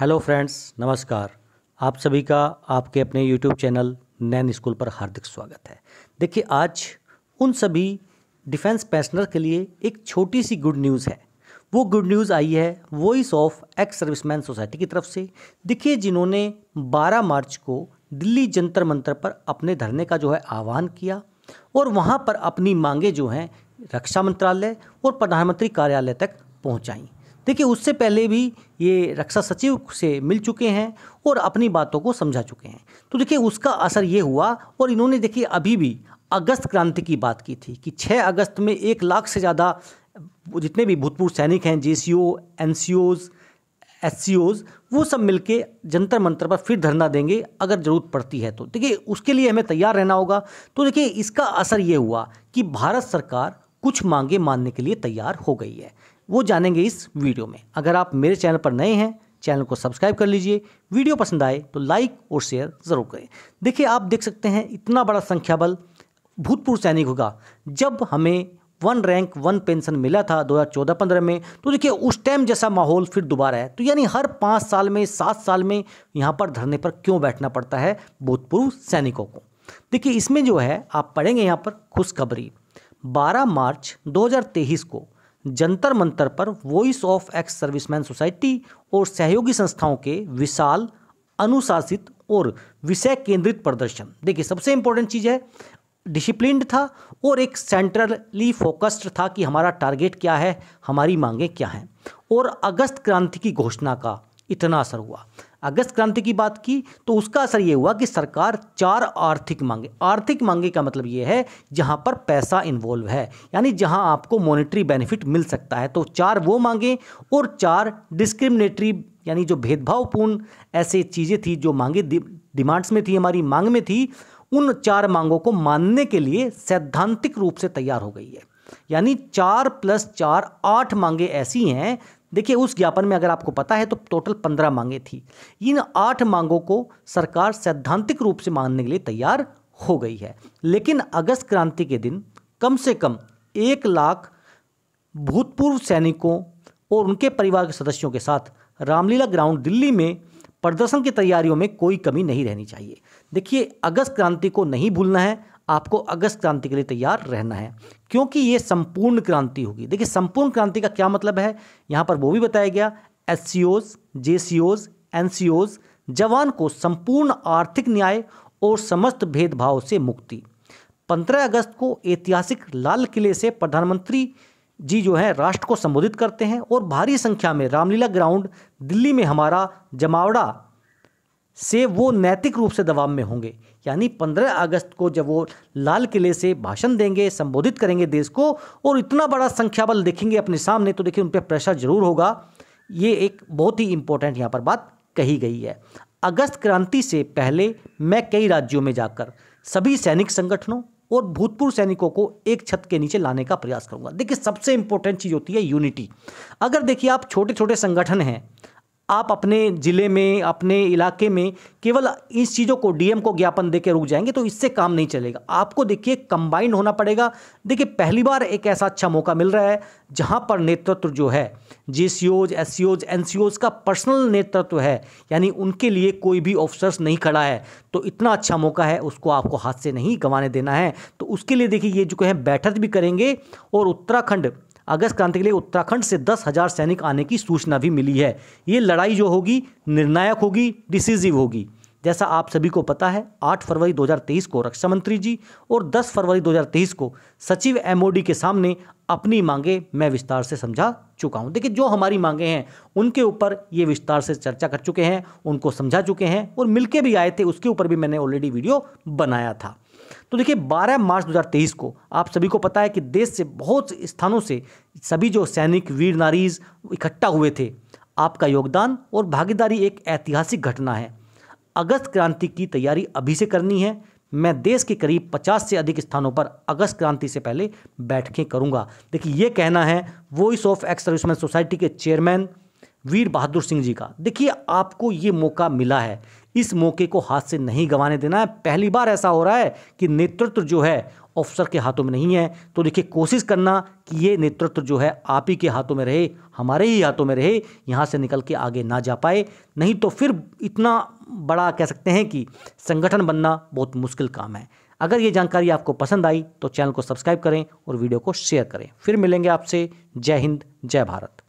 hello friends नमस्कार आप सभी का आपके अपने यूट्यूब चैनल नैन स्कूल पर हार्दिक स्वागत है देखिए आज उन सभी डिफेंस पैसनर के लिए एक छोटी सी गुड न्यूज़ है वो गुड न्यूज़ आई है voice of ex servicemen society की तरफ से देखिए जिन्होंने 12 मार्च को दिल्ली जंतर मंतर पर अपने धरने का जो है आह्वान किया और वहाँ पर अपनी मांगे जो हैं रक्षा मंत्रालय और प्रधानमंत्री कार्यालय तक पहुँचाई देखिए उससे पहले भी ये रक्षा सचिव से मिल चुके हैं और अपनी बातों को समझा चुके हैं तो देखिए उसका असर ये हुआ और इन्होंने देखिए अभी भी अगस्त क्रांति की बात की थी कि 6 अगस्त में एक लाख से ज़्यादा जितने भी भूतपूर्व सैनिक हैं J C O N C Os S C Os वो सब मिलके जंतर मंत्र पर फिर धरना देंगे अगर ज़रूरत पड़ती है तो देखिए उसके लिए हमें तैयार रहना होगा तो देखिए इसका असर ये हुआ कि भारत सरकार कुछ मांगे मानने के लिए तैयार हो गई है वो जानेंगे इस वीडियो में अगर आप मेरे चैनल पर नए हैं चैनल को सब्सक्राइब कर लीजिए वीडियो पसंद आए तो लाइक और शेयर ज़रूर करें देखिए आप देख सकते हैं इतना बड़ा संख्या बल भूतपूर्व सैनिक होगा जब हमें वन रैंक वन पेंशन मिला था 2014-15 में तो देखिए उस टाइम जैसा माहौल फिर दोबारा है तो यानी हर पाँच साल में सात साल में यहाँ पर धरने पर क्यों बैठना पड़ता है भूतपूर्व सैनिकों को देखिए इसमें जो है आप पढ़ेंगे यहाँ पर खुशखबरी 12 मार्च 2023 को जंतर मंतर पर voice of ex servicemen society और सहयोगी संस्थाओं के विशाल अनुशासित और विषय केंद्रित प्रदर्शन देखिए सबसे इंपॉर्टेंट चीज़ है डिसिप्लिन था और एक सेंट्रली फोकस्ड था कि हमारा टारगेट क्या है हमारी मांगें क्या हैं और अगस्त क्रांति की घोषणा का इतना असर हुआ अगस्त क्रांति की बात की तो उसका असर ये हुआ कि सरकार चार आर्थिक मांगे आर्थिक मांगे का मतलब ये है जहाँ पर पैसा इन्वॉल्व है यानी जहाँ आपको मॉनेटरी बेनिफिट मिल सकता है तो चार वो मांगे और चार डिस्क्रिमिनेटरी यानी जो भेदभावपूर्ण ऐसे चीज़ें थी जो मांगे डिमांड्स में थी हमारी मांग में थी उन चार मांगों को मानने के लिए सैद्धांतिक रूप से तैयार हो गई है यानी चार प्लस चार आठ मांगे ऐसी हैं देखिए उस ज्ञापन में अगर आपको पता है तो टोटल पंद्रह मांगे थी इन आठ मांगों को सरकार सैद्धांतिक रूप से मानने के लिए तैयार हो गई है लेकिन अगस्त क्रांति के दिन कम से कम एक लाख भूतपूर्व सैनिकों और उनके परिवार के सदस्यों के साथ रामलीला ग्राउंड दिल्ली में प्रदर्शन की तैयारियों में कोई कमी नहीं रहनी चाहिए देखिए अगस्त क्रांति को नहीं भूलना है आपको अगस्त क्रांति के लिए तैयार रहना है क्योंकि ये संपूर्ण क्रांति होगी देखिए संपूर्ण क्रांति का क्या मतलब है यहाँ पर वो भी बताया गया एस सी ओज जे सी ओज एन सी ओज जवान को संपूर्ण आर्थिक न्याय और समस्त भेदभाव से मुक्ति पंद्रह अगस्त को ऐतिहासिक लाल किले से प्रधानमंत्री जी जो है राष्ट्र को संबोधित करते हैं और भारी संख्या में रामलीला ग्राउंड दिल्ली में हमारा जमावड़ा से वो नैतिक रूप से दबाव में होंगे यानी 15 अगस्त को जब वो लाल किले से भाषण देंगे संबोधित करेंगे देश को और इतना बड़ा संख्या बल देखेंगे अपने सामने तो देखिए उन पर प्रेशर जरूर होगा ये एक बहुत ही इम्पोर्टेंट यहाँ पर बात कही गई है अगस्त क्रांति से पहले मैं कई राज्यों में जाकर सभी सैनिक संगठनों और भूतपूर्व सैनिकों को एक छत के नीचे लाने का प्रयास करूंगा देखिए सबसे इंपॉर्टेंट चीज़ होती है यूनिटी अगर देखिए आप छोटे छोटे संगठन हैं आप अपने ज़िले में अपने इलाके में केवल इस चीज़ों को डीएम को ज्ञापन देके रुक जाएंगे तो इससे काम नहीं चलेगा आपको देखिए कंबाइंड होना पड़ेगा देखिए पहली बार एक ऐसा अच्छा मौका मिल रहा है जहाँ पर नेतृत्व जो है जी सी ओज एस सी ओज एन सी ओज का पर्सनल नेतृत्व है यानी उनके लिए कोई भी ऑफिसर्स नहीं खड़ा है तो इतना अच्छा मौका है उसको आपको हाथ से नहीं गंवाने देना है तो उसके लिए देखिए ये जो है बैठक भी करेंगे और उत्तराखंड अगस्त क्रांति के लिए उत्तराखंड से दस हज़ार सैनिक आने की सूचना भी मिली है ये लड़ाई जो होगी निर्णायक होगी डिसीजिव होगी जैसा आप सभी को पता है 8 फरवरी 2023 को रक्षा मंत्री जी और 10 फरवरी 2023 को सचिव एमओडी के सामने अपनी मांगे मैं विस्तार से समझा चुका हूं देखिए जो हमारी मांगे हैं उनके ऊपर ये विस्तार से चर्चा कर चुके हैं उनको समझा चुके हैं और मिलके भी आए थे उसके ऊपर भी मैंने ऑलरेडी वीडियो बनाया था तो देखिए 12 मार्च 2023 को आप सभी को पता है कि देश से बहुत स्थानों से सभी जो सैनिक वीर नारीज इकट्ठा हुए थे आपका योगदान और भागीदारी एक ऐतिहासिक घटना है अगस्त क्रांति की तैयारी अभी से करनी है मैं देश के करीब 50 से अधिक स्थानों पर अगस्त क्रांति से पहले बैठकें करूंगा देखिए ये कहना है voice of ex servicemen society के चेयरमैन वीर बहादुर सिंह जी का देखिए आपको ये मौका मिला है इस मौके को हाथ से नहीं गंवाने देना है पहली बार ऐसा हो रहा है कि नेतृत्व जो है ऑफिसर के हाथों में नहीं है तो देखिए कोशिश करना कि ये नेतृत्व जो है आप ही के हाथों में रहे हमारे ही हाथों में रहे यहाँ से निकल के आगे ना जा पाए नहीं तो फिर इतना बड़ा कह सकते हैं कि संगठन बनना बहुत मुश्किल काम है अगर ये जानकारी आपको पसंद आई तो चैनल को सब्सक्राइब करें और वीडियो को शेयर करें फिर मिलेंगे आपसे जय हिंद जय भारत